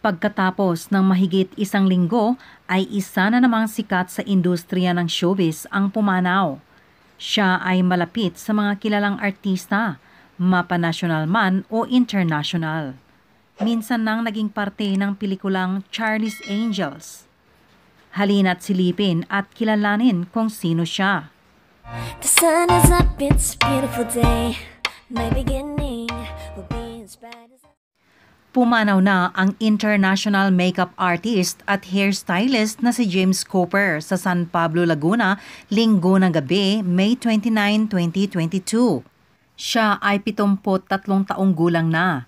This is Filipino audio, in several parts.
Pagkatapos ng mahigit isang linggo ay isa na namang sikat sa industriya ng showbiz ang pumanaw. Siya ay malapit sa mga kilalang artista, mapanasyonal man o international. Minsan nang naging parte ng pelikulang Charlie's Angels. Halina't silipin at kilalanin kung sino siya. The sun is up, it's a beautiful day. My beginning will be as bright as... Pumanaw na ang international makeup artist at hairstylist na si James Cooper sa San Pablo, Laguna, linggo ng gabi, May 29, 2022. Siya ay 73 taong gulang na.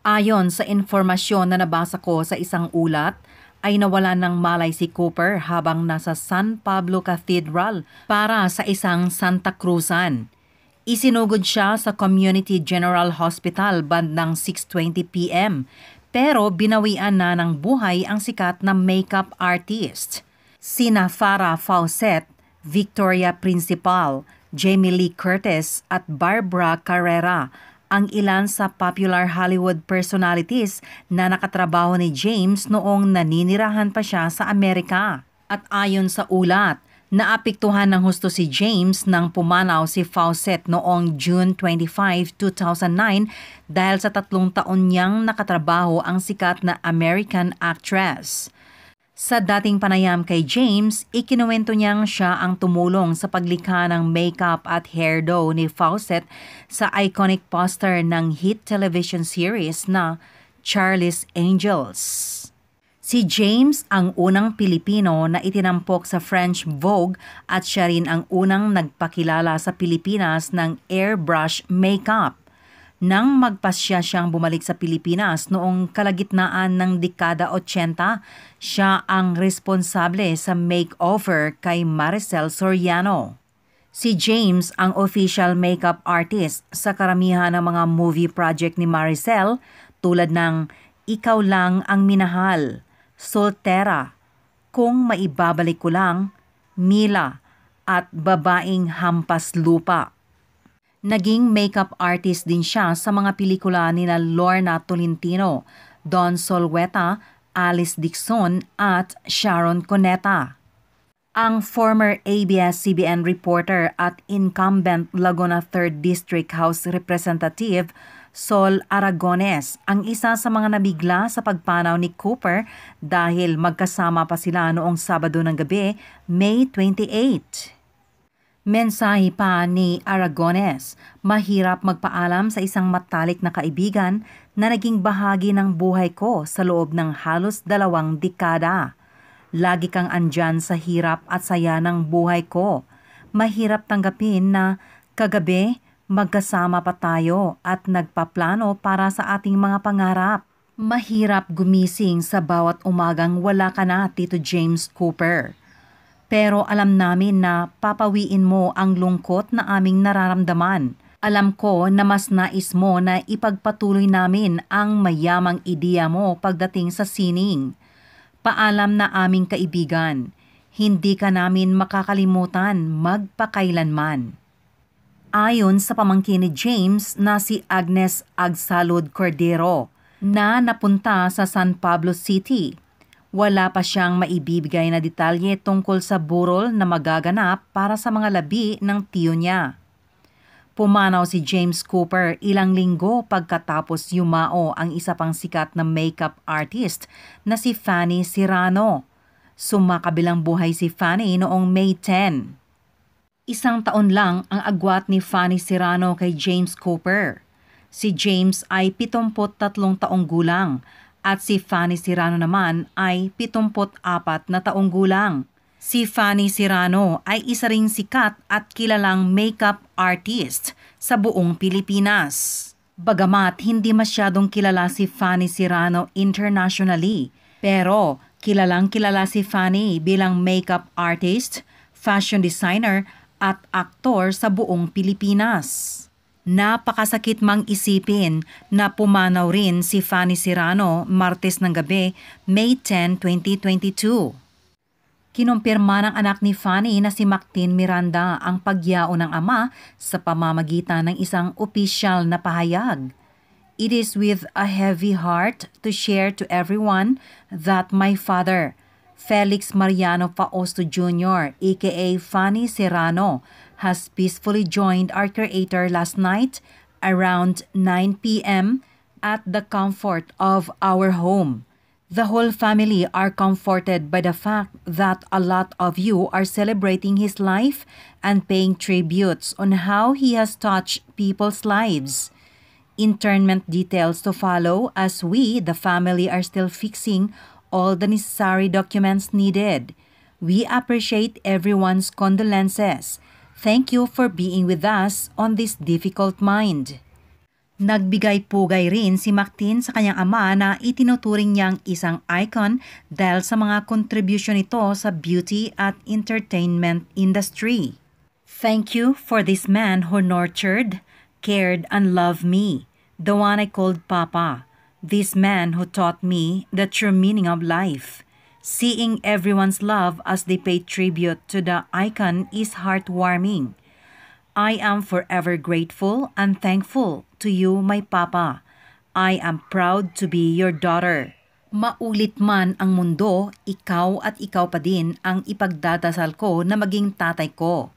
Ayon sa informasyon na nabasa ko sa isang ulat, ay nawala ng malay si Cooper habang nasa San Pablo Cathedral para sa isang Santa Cruzan. Isinugod siya sa Community General Hospital bandang 6.20pm pero binawian na ng buhay ang sikat na makeup artist. Sina Farah Fawcett, Victoria Principal, Jamie Lee Curtis at Barbara Carrera ang ilan sa popular Hollywood personalities na nakatrabaho ni James noong naninirahan pa siya sa Amerika. At ayon sa ulat, Naapiktuhan ng husto si James nang pumanaw si Fawcett noong June 25, 2009 dahil sa tatlong taon niyang nakatrabaho ang sikat na American actress. Sa dating panayam kay James, ikinuwento niyang siya ang tumulong sa paglikha ng makeup at hairdo ni Fawcett sa iconic poster ng hit television series na Charlie's Angels. Si James ang unang Pilipino na itinampok sa French Vogue at siya rin ang unang nagpakilala sa Pilipinas ng airbrush makeup. Nang magpasya siyang bumalik sa Pilipinas noong kalagitnaan ng dekada 80, siya ang responsable sa makeover kay Maricel Soriano. Si James ang official makeup artist sa karamihan ng mga movie project ni Maricel tulad ng Ikaw Lang Ang Minahal, soltera, kung maibabalik ko lang, Mila at babaeng hampas lupa. Naging makeup artist din siya sa mga pelikula ni Lorna Tolentino, Don Solweta, Alice Dixon at Sharon Coneta. Ang former ABS-CBN reporter at incumbent Laguna 3rd District House Representative Sol Aragones, ang isa sa mga nabigla sa pagpanaw ni Cooper dahil magkasama pa sila noong Sabado ng gabi, May 28. Mensahe pa ni Aragones, mahirap magpaalam sa isang matalik na kaibigan na naging bahagi ng buhay ko sa loob ng halos dalawang dekada. Lagi kang andyan sa hirap at saya ng buhay ko. Mahirap tanggapin na kagabi Magkasama pa tayo at nagpaplano para sa ating mga pangarap. Mahirap gumising sa bawat umagang wala ka na, Tito James Cooper. Pero alam namin na papawiin mo ang lungkot na aming nararamdaman. Alam ko na mas nais mo na ipagpatuloy namin ang mayamang ideya mo pagdating sa sining. Paalam na aming kaibigan, hindi ka namin makakalimutan magpakailanman ayon sa pamangkin ni James na si Agnes Agsalud Cordero na napunta sa San Pablo City. Wala pa siyang maibibigay na detalye tungkol sa burol na magaganap para sa mga labi ng tiyo niya. Pumanaw si James Cooper ilang linggo pagkatapos yumao ang isa pang sikat na makeup artist na si Fanny Serrano. Sumakabilang buhay si Fanny noong May 10. Isang taon lang ang agwat ni Fanny Serrano kay James Cooper. Si James ay 73 taong gulang at si Fanny Serrano naman ay 74 na taong gulang. Si Fanny Serrano ay isa ring sikat at kilalang makeup artist sa buong Pilipinas. Bagamat hindi masyadong kilala si Fanny Serrano internationally, pero kilalang kilala si Fanny bilang makeup artist, fashion designer at aktor sa buong Pilipinas. Napakasakit mang isipin na pumanaw rin si Fanny Serrano Martes ng gabi, May 10, 2022. Kinumpirma ng anak ni Fanny na si Mactin Miranda ang pagyao ng ama sa pamamagitan ng isang opisyal na pahayag. It is with a heavy heart to share to everyone that my father – Felix Mariano Fausto Jr., aka Fanny Serrano, has peacefully joined our Creator last night around 9 p.m. at the comfort of our home. The whole family are comforted by the fact that a lot of you are celebrating his life and paying tributes on how he has touched people's lives. Internment details to follow as we, the family, are still fixing all the necessary documents needed. We appreciate everyone's condolences. Thank you for being with us on this difficult mind. Nagbigay pugay rin si Martin sa kanyang ama na itinuturing niyang isang icon dahil sa mga kontribusyon nito sa beauty at entertainment industry. Thank you for this man who nurtured, cared, and loved me, the one I called Papa. This man who taught me the true meaning of life, seeing everyone's love as they pay tribute to the icon is heartwarming. I am forever grateful and thankful to you, my papa. I am proud to be your daughter. Maulit man ang mundo, ikaw at ikaw pa din ang ipagdadasal ko na maging tatay ko.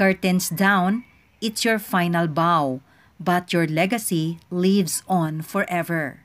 Curtains down, it's your final bow, but your legacy lives on forever.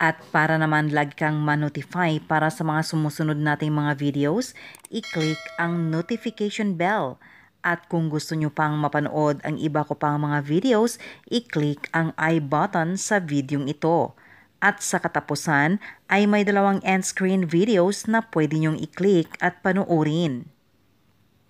at para naman lag kang manotify para sa mga sumusunod nating mga videos, i-click ang notification bell. At kung gusto nyo pang mapanood ang iba ko pang mga videos, i-click ang i button sa videong ito. At sa katapusan ay may dalawang end screen videos na pwede nyong i-click at panoorin.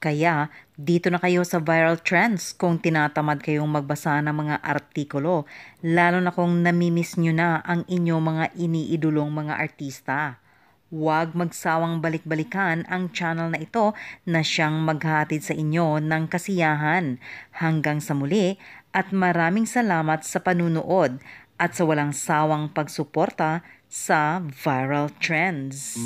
Kaya dito na kayo sa viral trends kung tinatamad kayong magbasa ng mga artikulo, lalo na kung namimiss nyo na ang inyo mga iniidolong mga artista. Huwag magsawang balik-balikan ang channel na ito na siyang maghatid sa inyo ng kasiyahan. Hanggang sa muli at maraming salamat sa panunood at sa walang sawang pagsuporta sa Viral Trends.